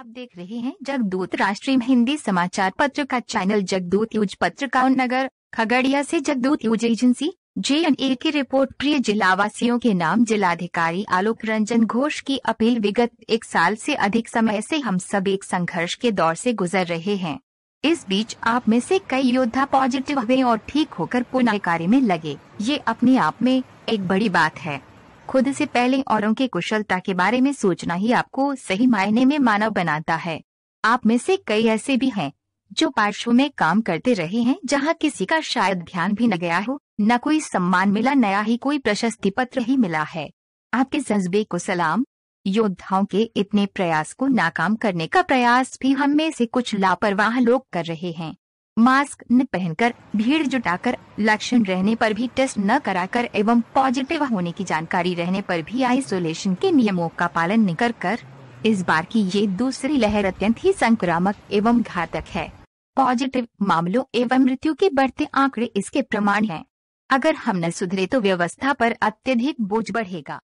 आप देख रहे हैं जगदूत राष्ट्रीय हिंदी समाचार पत्र का चैनल जगदूत यूज पत्र का नगर खगड़िया से Jagdoot news agency J N A की रिपोर्ट प्रिय जिला वासियों के नाम जिलाधिकारी आलोक रंजन घोष की अपील विगत एक साल से अधिक समय से हम सब एक संघर्ष के दौर से गुजर रहे हैं इस बीच आप में से कई योद्धा पॉजिटिव हुए और ठीक होकर पुनः कार्य में लगे ये अपने आप में एक बड़ी बात है खुद से पहले औरों की कुशलता के बारे में सोचना ही आपको सही मायने में मानव बनाता है आप में से कई ऐसे भी हैं जो पार्श्व में काम करते रहे हैं जहां किसी का शायद ध्यान भी न गया हो न कोई सम्मान मिला नया ही कोई प्रशस्ति पत्र ही मिला है आपके जज्बे को सलाम योद्धाओं के इतने प्रयास को नाकाम करने का प्रयास भी हम में से कुछ लापरवाह लोग कर रहे हैं मास्क न पहनकर भीड़ जुटाकर लक्षण रहने पर भी टेस्ट न कराकर एवं पॉजिटिव होने की जानकारी रहने पर भी आइसोलेशन के नियमों का पालन न कर कर इस बार की ये दूसरी लहर अत्यंत ही संक्रामक एवं घातक है पॉजिटिव मामलों एवं मृत्यु के बढ़ते आंकड़े इसके प्रमाण हैं। अगर हम न सुधरे तो व्यवस्था पर अत्यधिक बोझ बढ़ेगा